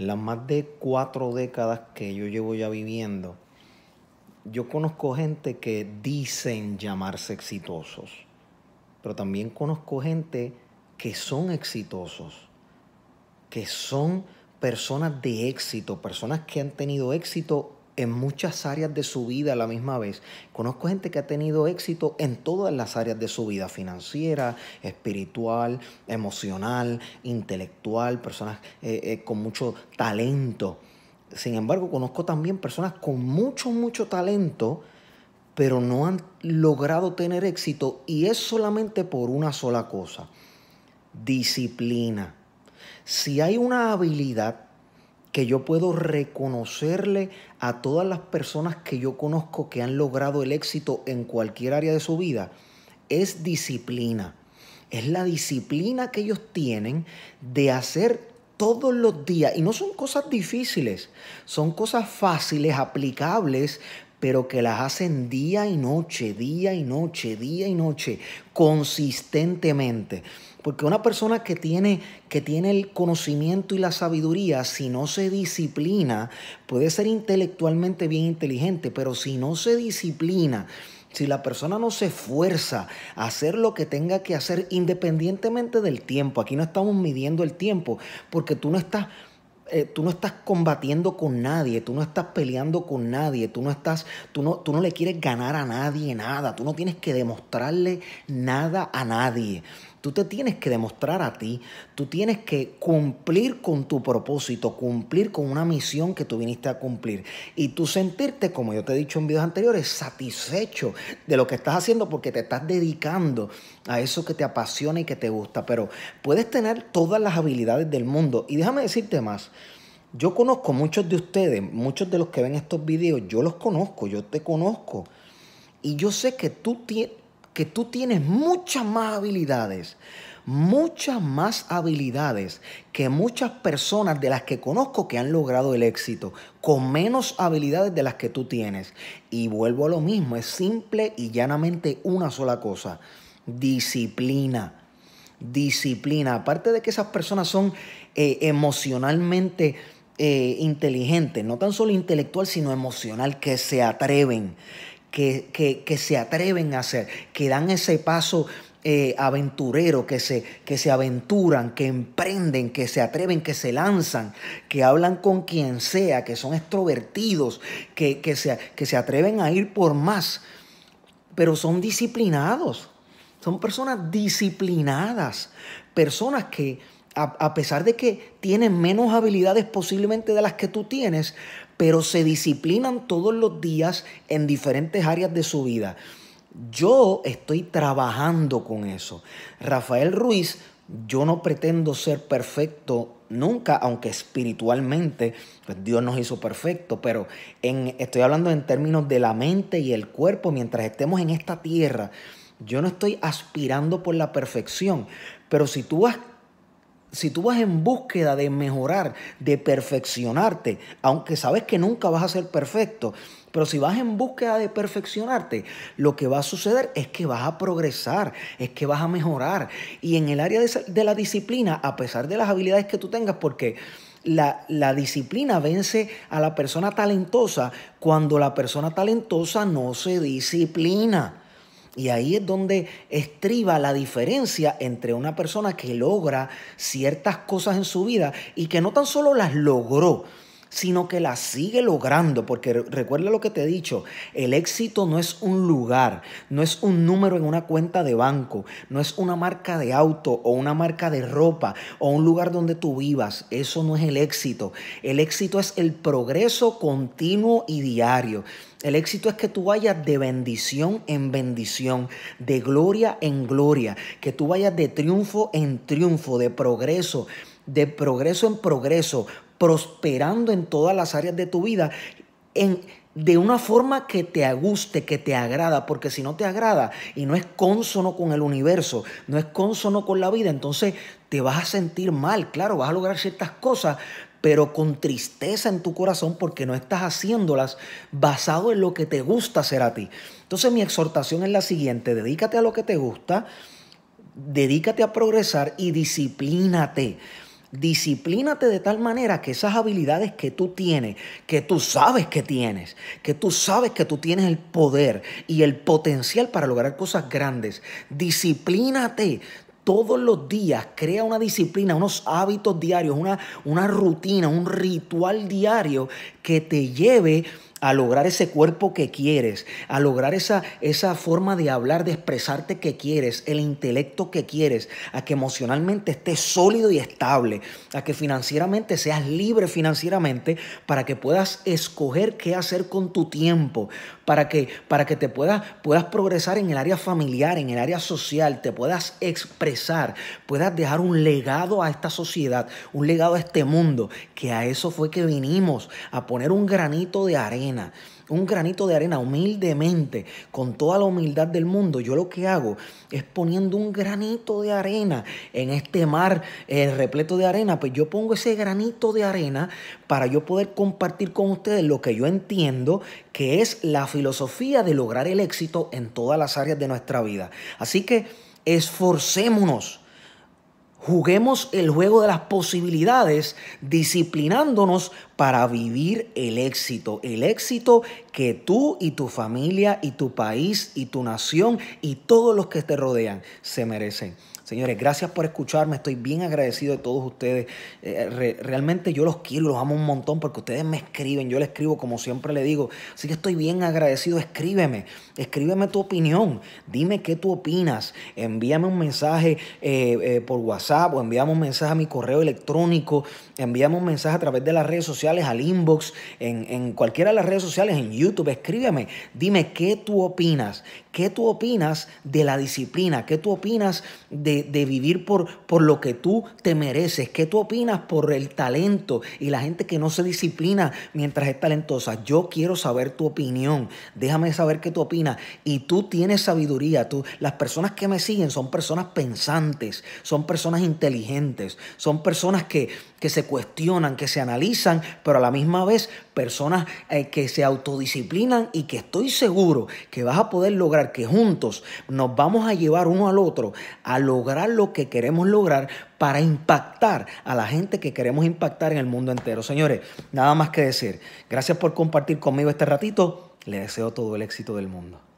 en las más de cuatro décadas que yo llevo ya viviendo, yo conozco gente que dicen llamarse exitosos, pero también conozco gente que son exitosos, que son personas de éxito, personas que han tenido éxito en muchas áreas de su vida a la misma vez. Conozco gente que ha tenido éxito en todas las áreas de su vida, financiera, espiritual, emocional, intelectual, personas eh, eh, con mucho talento. Sin embargo, conozco también personas con mucho, mucho talento, pero no han logrado tener éxito y es solamente por una sola cosa, disciplina. Si hay una habilidad que yo puedo reconocerle a todas las personas que yo conozco que han logrado el éxito en cualquier área de su vida, es disciplina. Es la disciplina que ellos tienen de hacer todos los días. Y no son cosas difíciles, son cosas fáciles, aplicables, pero que las hacen día y noche, día y noche, día y noche, consistentemente. Porque una persona que tiene, que tiene el conocimiento y la sabiduría, si no se disciplina, puede ser intelectualmente bien inteligente, pero si no se disciplina, si la persona no se esfuerza a hacer lo que tenga que hacer independientemente del tiempo, aquí no estamos midiendo el tiempo, porque tú no estás eh, tú no estás combatiendo con nadie, tú no estás peleando con nadie, tú no estás, tú no, tú no le quieres ganar a nadie nada, tú no tienes que demostrarle nada a nadie. Tú te tienes que demostrar a ti, tú tienes que cumplir con tu propósito, cumplir con una misión que tú viniste a cumplir y tú sentirte, como yo te he dicho en videos anteriores, satisfecho de lo que estás haciendo porque te estás dedicando a eso que te apasiona y que te gusta. Pero puedes tener todas las habilidades del mundo y déjame decirte más. Yo conozco muchos de ustedes, muchos de los que ven estos videos, yo los conozco, yo te conozco. Y yo sé que tú, que tú tienes muchas más habilidades, muchas más habilidades que muchas personas de las que conozco que han logrado el éxito, con menos habilidades de las que tú tienes. Y vuelvo a lo mismo, es simple y llanamente una sola cosa, disciplina. Disciplina, aparte de que esas personas son eh, emocionalmente eh, inteligentes, no tan solo intelectual, sino emocional, que se atreven, que, se atreven a hacer, que dan ese paso eh, aventurero, que se, que se aventuran, que emprenden, que se atreven, que se lanzan, que hablan con quien sea, que son extrovertidos, que, se, que se atreven a ir por más, pero son disciplinados, son personas disciplinadas, personas que a pesar de que tienen menos habilidades posiblemente de las que tú tienes, pero se disciplinan todos los días en diferentes áreas de su vida. Yo estoy trabajando con eso. Rafael Ruiz, yo no pretendo ser perfecto nunca, aunque espiritualmente pues, Dios nos hizo perfecto, pero en, estoy hablando en términos de la mente y el cuerpo mientras estemos en esta tierra. Yo no estoy aspirando por la perfección, pero si tú has si tú vas en búsqueda de mejorar, de perfeccionarte, aunque sabes que nunca vas a ser perfecto, pero si vas en búsqueda de perfeccionarte, lo que va a suceder es que vas a progresar, es que vas a mejorar. Y en el área de, la disciplina, a pesar de las habilidades que tú tengas, porque la, la disciplina vence a la persona talentosa cuando la persona talentosa no se disciplina. Y ahí es donde estriba la diferencia entre una persona que logra ciertas cosas en su vida y que no tan solo las logró, sino que la sigue logrando, porque recuerda lo que te he dicho, el éxito no es un lugar, no es un número en una cuenta de banco, no es una marca de auto o una marca de ropa o un lugar donde tú vivas, eso no es el éxito, el éxito es el progreso continuo y diario. El éxito es que tú vayas de bendición en bendición, de gloria en gloria, que tú vayas de triunfo en triunfo, de progreso, de progreso en progreso, prosperando en todas las áreas de tu vida en, de una forma que te guste, que te agrada, porque si no te agrada y no es cónsono con el universo, no es consono con la vida, entonces te vas a sentir mal, claro, vas a lograr ciertas cosas, pero con tristeza en tu corazón porque no estás haciéndolas basado en lo que te gusta hacer a ti. Entonces mi exhortación es la siguiente, dedícate a lo que te gusta, dedícate a progresar y disciplínate. Disciplínate de tal manera que esas habilidades que tú tienes, que tú sabes que tienes, que tú sabes que tú tienes el poder y el potencial para lograr cosas grandes. Disciplínate todos los días. Crea una disciplina, unos hábitos diarios, una, una rutina, un ritual diario que te lleve a a lograr ese cuerpo que quieres, a lograr esa, esa forma de hablar, de expresarte que quieres, el intelecto que quieres, a que emocionalmente estés sólido y estable, a que financieramente seas libre financieramente para que puedas escoger qué hacer con tu tiempo, para que, para que te puedas, puedas progresar en el área familiar, en el área social, te puedas expresar, puedas dejar un legado a esta sociedad, un legado a este mundo, que a eso fue que vinimos, a poner un granito de arena un granito de arena humildemente, con toda la humildad del mundo, yo lo que hago es poniendo un granito de arena en este mar eh, repleto de arena, pues yo pongo ese granito de arena para yo poder compartir con ustedes lo que yo entiendo que es la filosofía de lograr el éxito en todas las áreas de nuestra vida. Así que esforcémonos Juguemos el juego de las posibilidades, disciplinándonos para vivir el éxito, el éxito que tú y tu familia y tu país y tu nación y todos los que te rodean se merecen. Señores, gracias por escucharme. Estoy bien agradecido de todos ustedes. Eh, realmente yo los quiero, los amo un montón porque ustedes me escriben. Yo les escribo como siempre le digo. Así que estoy bien agradecido. Escríbeme. Escríbeme tu opinión. Dime qué tú opinas. Envíame un mensaje eh, eh, por WhatsApp o envíame un mensaje a mi correo electrónico. Envíame un mensaje a través de las redes sociales, al inbox, en, en cualquiera de las redes sociales, en YouTube. Escríbeme. Dime qué tú opinas. ¿Qué tú opinas de la disciplina? ¿Qué tú opinas de de, vivir por, por, lo que tú te mereces. que tú opinas por el talento y la gente que no se disciplina mientras es talentosa? Yo quiero saber tu opinión. Déjame saber qué tú opinas. Y tú tienes sabiduría. Tú, las personas que me siguen son personas pensantes, son personas inteligentes, son personas que, se cuestionan, que se analizan, pero a la misma vez personas eh, que se autodisciplinan y que estoy seguro que vas a poder lograr que juntos nos vamos a llevar uno al otro a lograr lo que queremos lograr para impactar a la gente que queremos impactar en el mundo entero. Señores, nada más que decir. Gracias por compartir conmigo este ratito. Les deseo todo el éxito del mundo.